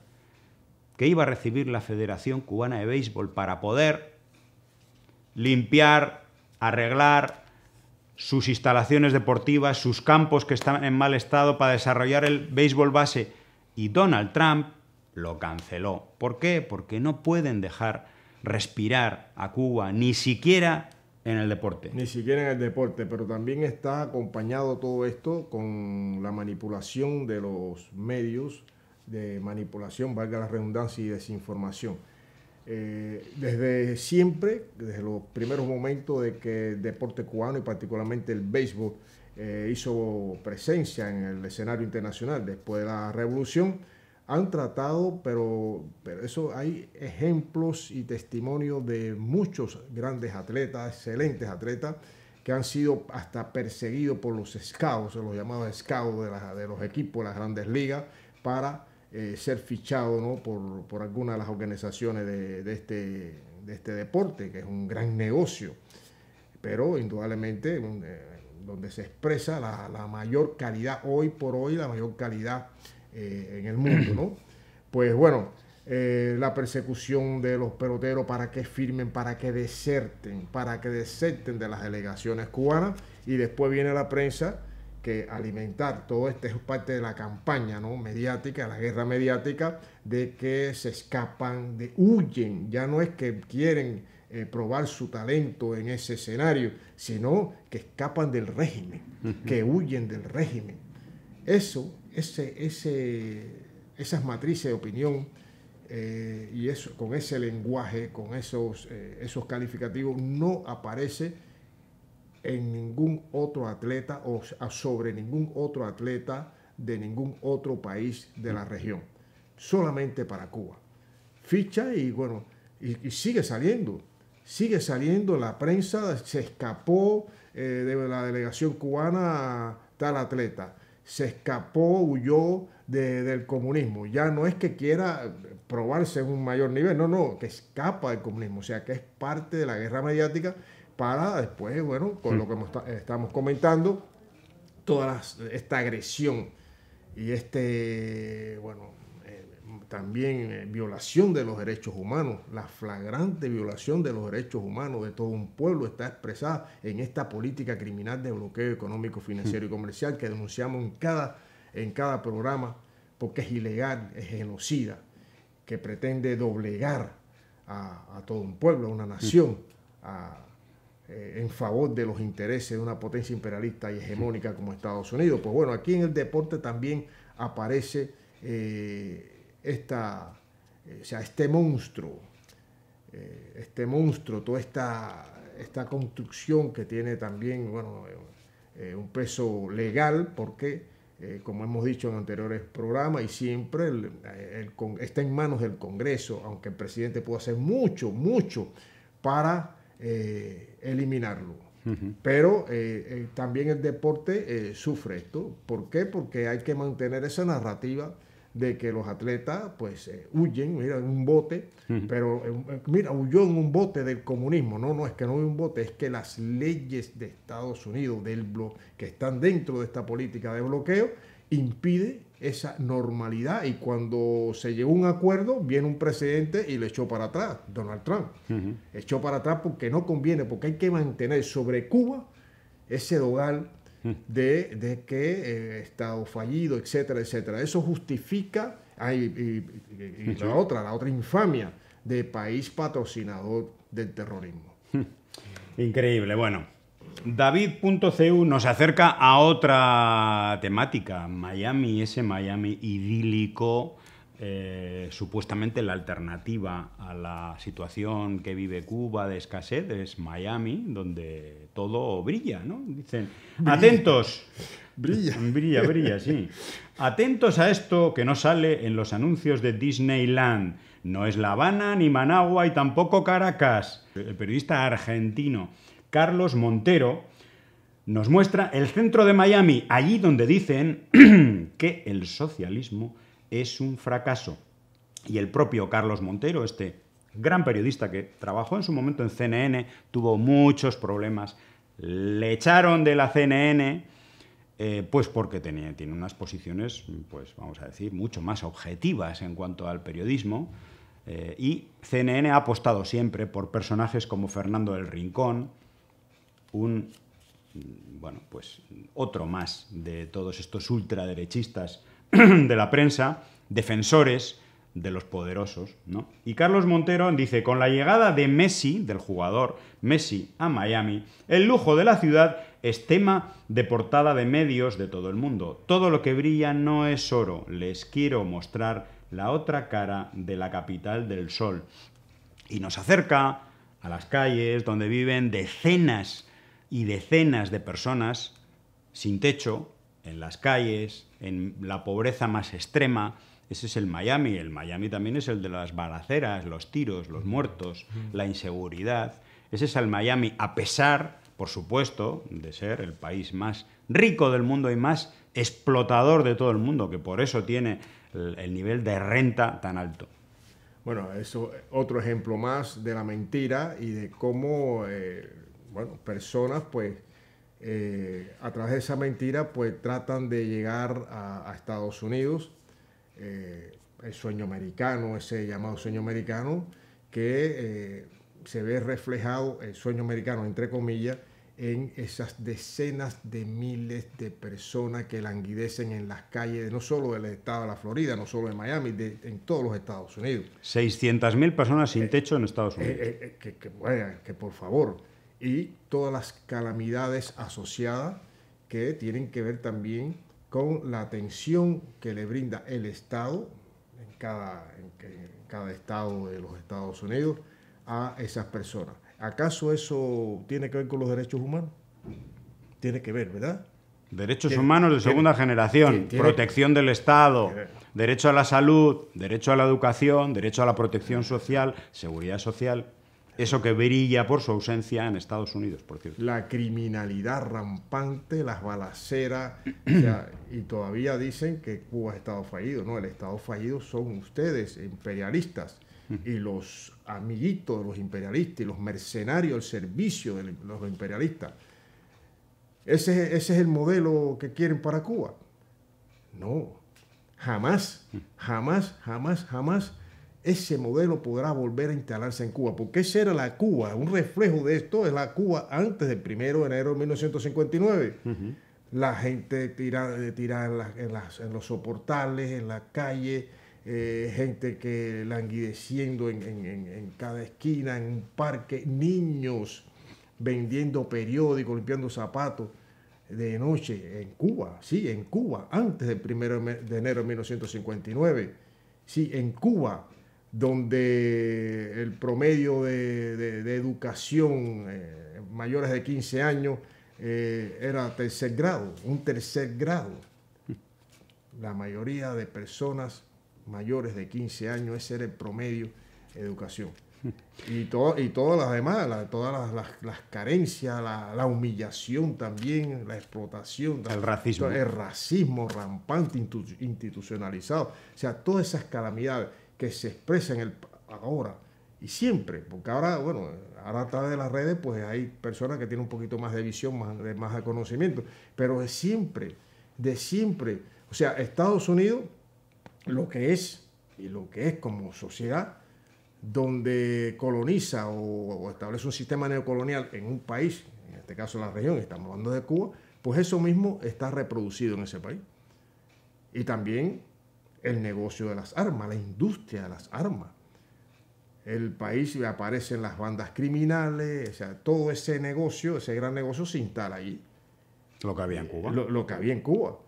que iba a recibir la Federación Cubana de Béisbol para poder limpiar, arreglar sus instalaciones deportivas, sus campos que están en mal estado para desarrollar el béisbol base. Y Donald Trump lo canceló. ¿Por qué? Porque no pueden dejar respirar a Cuba, ni siquiera en el deporte.
Ni siquiera en el deporte, pero también está acompañado todo esto con la manipulación de los medios, de manipulación, valga la redundancia, y desinformación. Eh, desde siempre, desde los primeros momentos de que el deporte cubano y particularmente el béisbol eh, hizo presencia en el escenario internacional después de la revolución, han tratado, pero, pero eso hay ejemplos y testimonios de muchos grandes atletas, excelentes atletas, que han sido hasta perseguidos por los scouts, los llamados scouts de, los equipos de las grandes ligas, para eh, ser fichados por, por, alguna de las organizaciones de, este, de este deporte, que es un gran negocio, pero indudablemente eh, donde se expresa la mayor calidad, hoy por hoy, la mayor calidad eh, en el mundo, ¿no? Pues bueno, eh, la persecución de los peloteros para que firmen, para que deserten, para que deserten de las delegaciones cubanas y después viene la prensa que alimentar todo esto es parte de la campaña ¿no? mediática, la guerra mediática, de que se escapan, de huyen, ya no es que quieren eh, probar su talento en ese escenario, sino que escapan del régimen, que huyen del régimen. Eso ese, esas matrices de opinión eh, y eso, con ese lenguaje, con esos, eh, esos calificativos, no aparece en ningún otro atleta o sobre ningún otro atleta de ningún otro país de la región, solamente para Cuba. Ficha y bueno, y, sigue saliendo, sigue saliendo la prensa, se escapó eh, de la delegación cubana tal atleta se escapó, huyó de, del comunismo. Ya no es que quiera probarse en un mayor nivel, no, no, que escapa del comunismo, o sea, que es parte de la guerra mediática para después, bueno, con lo que estamos comentando, toda esta agresión y este, bueno, también eh, violación de los derechos humanos, la flagrante violación de los derechos humanos de todo un pueblo está expresada en esta política criminal de bloqueo económico, financiero y hmm. comercial que denunciamos en cada, en cada programa porque es ilegal, es genocida, que pretende doblegar a, todo un pueblo, a una hmm. nación, eh, en favor de los intereses de una potencia imperialista y hegemónica hmm. como Estados Unidos. Pues bueno, aquí en el deporte también aparece... Eh, esta, eh, sea, este monstruo, eh, este monstruo, toda esta, esta construcción que tiene también bueno, eh, un peso legal, porque, como hemos dicho en anteriores programas, y siempre está en manos del Congreso, aunque el presidente puede hacer mucho, mucho para eliminarlo. Pero también el deporte sufre esto. ¿Por qué? Porque hay que mantener esa narrativa de que los atletas pues eh, huyen, mira, en un bote, pero eh, mira, huyó en un bote del comunismo, no, no, es que no hay un bote, es que las leyes de Estados Unidos del bloque que están dentro de esta política de bloqueo impide esa normalidad y cuando se llegó a un acuerdo viene un presidente y le echó para atrás, Donald Trump, echó para atrás porque no conviene, porque hay que mantener sobre Cuba ese dogal de, que he eh, Estado fallido, etcétera, etcétera. Eso justifica, ah, la otra, la otra infamia de país patrocinador del terrorismo.
Hmm. Increíble, bueno. David.cu nos acerca a otra temática, Miami, ese Miami idílico eh, supuestamente la alternativa a la situación que vive Cuba de escasez es Miami, donde todo brilla, ¿no? Dicen, atentos. Brilla. Brilla, brilla, sí. Atentos a esto que no sale en los anuncios de Disneyland. No es La Habana, ni Managua y tampoco Caracas. El periodista argentino Carlos Montero nos muestra el centro de Miami, allí donde dicen que el socialismo es un fracaso. Y el propio Carlos Montero, este gran periodista que trabajó en su momento en CNN, tuvo muchos problemas. Le echaron de la CNN, eh, pues porque tenía, tiene unas posiciones, pues vamos a decir, mucho más objetivas en cuanto al periodismo. Eh, y CNN ha apostado siempre por personajes como Fernando del Rincón, un, mm, bueno, pues otro más de todos estos ultraderechistas de la prensa, defensores de los poderosos, ¿no? Y Carlos Montero dice, con la llegada de Messi, del jugador Messi, a Miami, el lujo de la ciudad es tema de portada de medios de todo el mundo. Todo lo que brilla no es oro. Les quiero mostrar la otra cara de la capital del sol. Y nos acerca a las calles donde viven decenas y decenas de personas sin techo, en las calles, en la pobreza más extrema. Ese es el Miami. El Miami también es el de las balaceras, los tiros, los muertos, la inseguridad. Ese es el Miami, a pesar, por supuesto, de ser el país más rico del mundo y más explotador de todo el mundo, que por eso tiene el, nivel de renta tan alto.
Bueno, eso otro ejemplo más de la mentira y de cómo, eh, bueno, personas pues eh, a través de esa mentira, pues tratan de llegar a, Estados Unidos, eh, el sueño americano, ese llamado sueño americano, que eh, se ve reflejado, el sueño americano, entre comillas, en esas decenas de miles de personas que languidecen en las calles, no solo del estado de la Florida, no solo de Miami, de, en todos los Estados Unidos.
mil personas sin techo en Estados Unidos.
que, que por favor, y todas las calamidades asociadas que tienen que ver también con la atención que le brinda el Estado en cada, estado de los Estados Unidos a esas personas. ¿Acaso eso tiene que ver con los derechos humanos?
Tiene que ver, ¿verdad? Derechos humanos de segunda generación, protección del Estado, derecho a la salud, derecho a la educación, derecho a la protección social, seguridad social. Eso que brilla por su ausencia en Estados Unidos, por cierto. La criminalidad rampante, las balaceras, y todavía dicen
que Cuba ha estado fallido. No, el Estado fallido son ustedes, imperialistas, y los amiguitos de los imperialistas, y los mercenarios al servicio de los imperialistas. Ese, ese es el modelo que quieren para Cuba. No, jamás, jamás, jamás, jamás ese modelo podrá volver a instalarse en Cuba, porque esa era la Cuba, un reflejo de esto es la Cuba antes del 1 de enero de 1959. La gente tirada eh, en, los soportales, en la calle, eh, gente que languideciendo en, en, cada esquina, en un parque, niños vendiendo periódicos, limpiando zapatos de noche en Cuba, sí, en Cuba, antes del 1 de enero de 1959. Sí, en Cuba, donde el promedio de, educación eh, mayores de 15 años eh, era tercer grado, un tercer grado. La mayoría de personas mayores de 15 años, ese era el promedio de educación. Y, y todas las demás, todas las, carencias, la, la, humillación también, la explotación. El racismo. El racismo rampante, institucionalizado. O sea, todas esas calamidades que se expresa en el ahora y siempre, porque ahora, bueno, ahora a través de las redes, pues hay personas que tienen un poquito más de visión, más de, más conocimiento, pero de siempre, de siempre, o sea, Estados Unidos, lo que es y lo que es como sociedad, donde coloniza o establece un sistema neocolonial en un país, en este caso la región, estamos hablando de Cuba, pues eso mismo está reproducido en ese país. Y también el negocio de las armas, la industria de las armas. El país aparecen las bandas criminales, o sea, todo ese negocio, ese gran negocio se instala ahí. Lo que había en Cuba. Lo, que había en Cuba.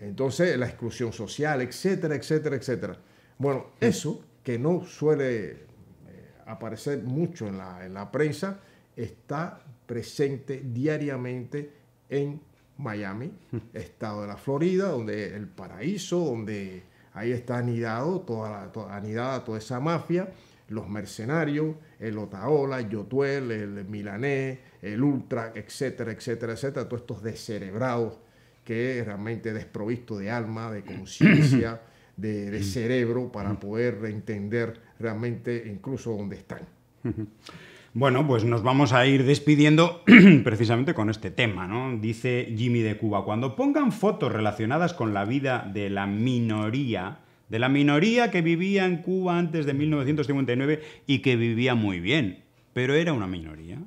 Entonces, la exclusión social, etcétera, etcétera, etcétera. Bueno, eso que no suele eh, aparecer mucho en la, en la prensa, está presente diariamente en Miami, hmm. estado de la Florida, donde el paraíso, donde Ahí está anidado toda, anidada toda esa mafia, los mercenarios, el Otaola, Yotuel, el Milanés, el Ultra, etcétera, etcétera, etcétera, todos estos descerebrados que realmente desprovisto de alma, de conciencia, de, cerebro para poder entender realmente incluso
dónde están. Bueno, pues nos vamos a ir despidiendo precisamente con este tema, ¿no? Dice Jimmy de Cuba, cuando pongan fotos relacionadas con la vida de la minoría, de la minoría que vivía en Cuba antes de 1959 y que vivía muy bien, pero era una minoría.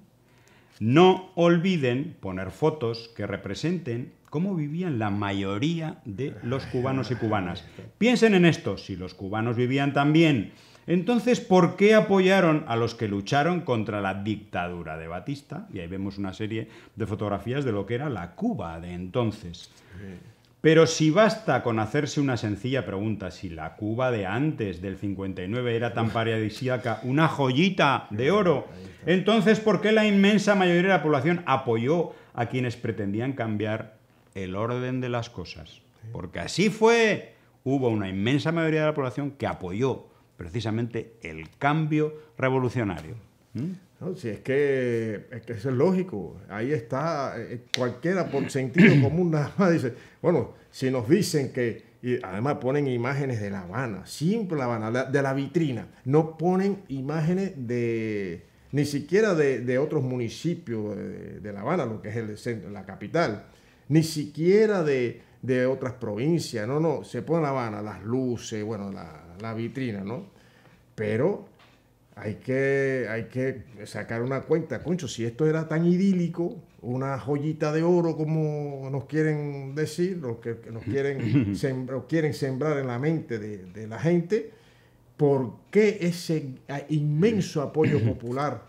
No olviden poner fotos que representen cómo vivían la mayoría de los cubanos y cubanas. Piensen en esto, si los cubanos vivían también entonces, ¿por qué apoyaron a los que lucharon contra la dictadura de Batista? Y ahí vemos una serie de fotografías de lo que era la Cuba de entonces. Pero si basta con hacerse una sencilla pregunta, si la Cuba de antes del 59 era tan paradisíaca, una joyita de oro, entonces ¿por qué la inmensa mayoría de la población apoyó a quienes pretendían cambiar el orden de las cosas? Porque así fue. Hubo una inmensa mayoría de la población que apoyó precisamente el cambio revolucionario.
¿Mm? si es que, es es lógico, ahí está, eh, cualquiera por sentido común nada más dice, bueno, si nos dicen que, además ponen imágenes de La Habana, simple La Habana, de la vitrina, no ponen imágenes de, ni siquiera de, otros municipios eh, de, La Habana, lo que es el centro, la capital, ni siquiera de, de otras provincias, no, no, se pone La Habana, las luces, bueno, la la vitrina, ¿no? Pero hay que, hay que sacar una cuenta, concho, si esto era tan idílico, una joyita de oro como nos quieren decir, lo que nos quieren, sembrar en la mente de, la gente, ¿por qué ese ah, inmenso apoyo popular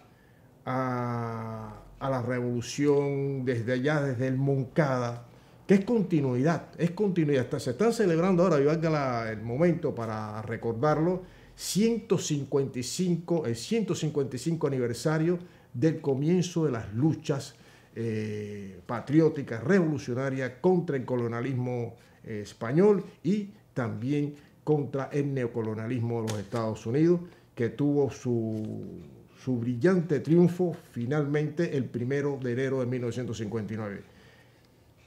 a la revolución desde allá, desde el Moncada, que es continuidad, es continuidad. Se están celebrando ahora, y valga el momento para recordarlo, 155, el 155 aniversario del comienzo de las luchas eh, patrióticas, revolucionarias contra el colonialismo eh, español y también contra el neocolonialismo de los Estados Unidos, que tuvo su, su brillante triunfo finalmente el primero de enero de 1959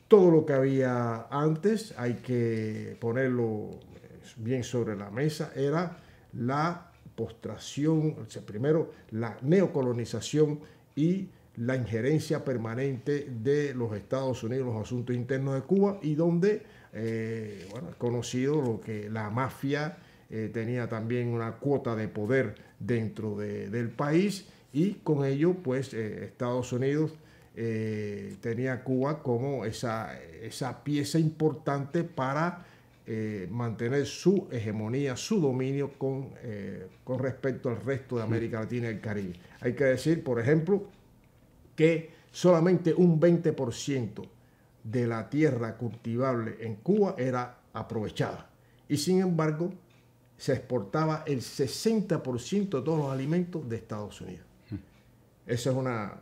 todo lo que había antes, hay que ponerlo eh, bien sobre la mesa, era la postración, primero la neocolonización y la injerencia permanente de los Estados Unidos en los asuntos internos de Cuba y donde, eh, bueno, conocido lo que la mafia eh, tenía también una cuota de poder dentro del país y con ello, pues, Estados Unidos eh, tenía Cuba como esa, esa pieza importante para eh, mantener su hegemonía, su dominio con, eh, con respecto al resto de América Latina y el Caribe. Hay que decir, por ejemplo, que solamente un 20% de la tierra cultivable en Cuba era aprovechada y sin embargo se exportaba el 60% de todos los alimentos de Estados Unidos. Mm. Esa es una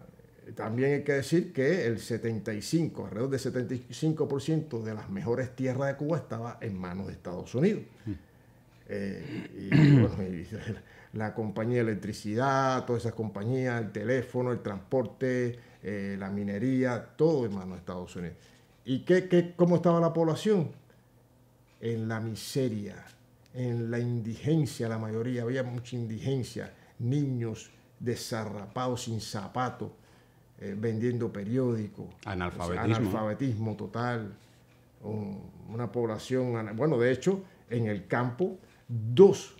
también hay que decir que el 75, alrededor del 75% de las mejores tierras de Cuba estaba en manos de Estados Unidos. Mm. Eh, la compañía de electricidad, todas esas compañías, el teléfono, el transporte, eh, la minería, todo en manos de Estados Unidos. ¿Y qué, cómo estaba la población? En la miseria, en la indigencia, la mayoría, había mucha indigencia, niños desarrapados, sin zapatos eh, vendiendo periódicos.
Pues, analfabetismo.
total. una población. Bueno, de hecho, en el campo, dos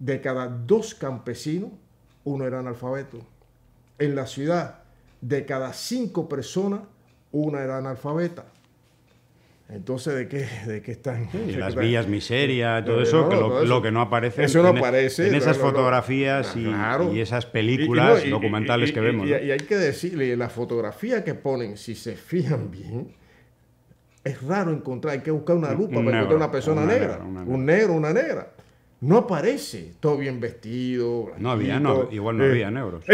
de cada dos campesinos, uno era analfabeto. En la ciudad, de cada cinco personas, una era analfabeta. Entonces, ¿de qué, están? las villas miseria, eh, todo, eso, lo, que no aparece en, esas
fotografías y, esas películas documentales que vemos. Y,
hay que decirle, la fotografía que ponen, si se fijan bien, es raro encontrar, hay que buscar una lupa para encontrar una persona negra, un negro, una negra. No aparece, todo bien vestido. no había, no, igual no había eh, negros.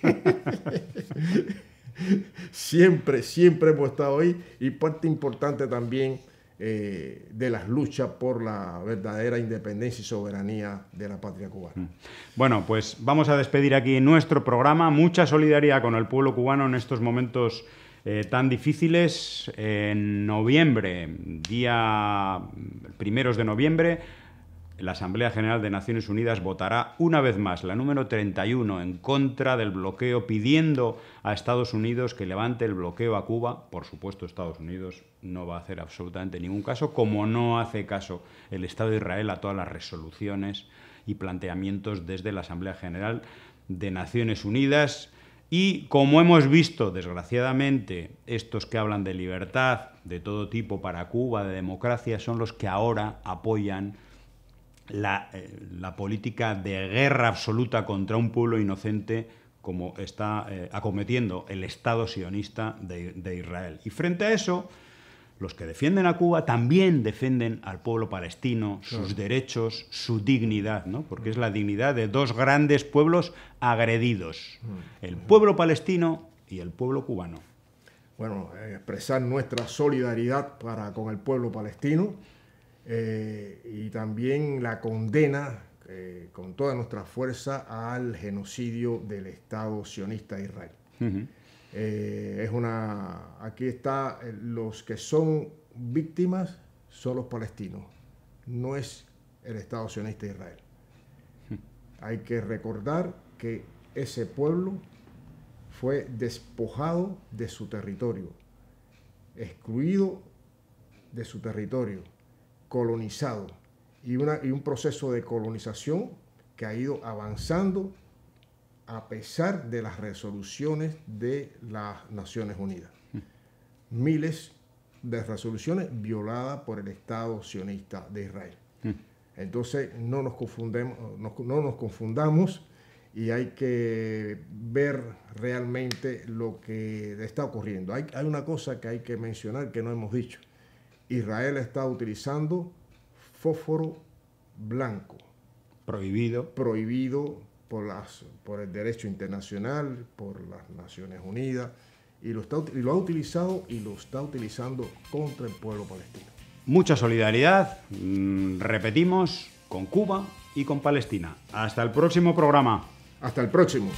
siempre, siempre hemos estado ahí y parte importante también eh, de
las luchas por la verdadera independencia y
soberanía de la patria cubana. Mm.
Bueno, pues vamos a despedir aquí nuestro programa. Mucha solidaridad con el pueblo cubano en estos momentos eh, tan difíciles. En noviembre, día primeros de noviembre, la Asamblea General de Naciones Unidas votará una vez más, la número 31, en contra del bloqueo, pidiendo a Estados Unidos que levante el bloqueo a Cuba. Por supuesto, Estados Unidos no va a hacer absolutamente ningún caso, como no hace caso el Estado de Israel a todas las resoluciones y planteamientos desde la Asamblea General de Naciones Unidas. Y como hemos visto, desgraciadamente, estos que hablan de libertad de todo tipo para Cuba, de democracia, son los que ahora apoyan la, eh, la, política de guerra absoluta contra un pueblo inocente como está eh, acometiendo el Estado sionista de, Israel. Y frente a eso, los que defienden a Cuba también defienden al pueblo palestino, sus derechos, su dignidad, ¿no? porque es la dignidad de dos grandes pueblos agredidos, mm. el pueblo palestino y el pueblo cubano. Bueno, eh, expresar nuestra solidaridad con el pueblo palestino
eh, y también la condena eh, con toda nuestra fuerza al genocidio del Estado sionista de Israel. Eh, es una, aquí está, los que son víctimas son los palestinos, no es el Estado sionista de Israel. Hay que recordar que ese pueblo fue despojado de su territorio, excluido de su territorio colonizado y, una, y un proceso de colonización que ha ido avanzando a pesar de las resoluciones de las Naciones Unidas. Hmm. Miles de resoluciones violadas por el Estado sionista de Israel. Hmm. Entonces no nos, confundemos, nos confundamos y hay que ver realmente lo que está ocurriendo. hay una cosa que hay que mencionar que no hemos dicho. Israel está utilizando fósforo blanco. Prohibido. Prohibido por, las, por el derecho internacional, por las Naciones Unidas, y lo, está, lo ha utilizado y lo está utilizando contra el pueblo palestino.
Mucha solidaridad, mm, repetimos, con Cuba y con Palestina. Hasta el próximo programa. Hasta el próximo.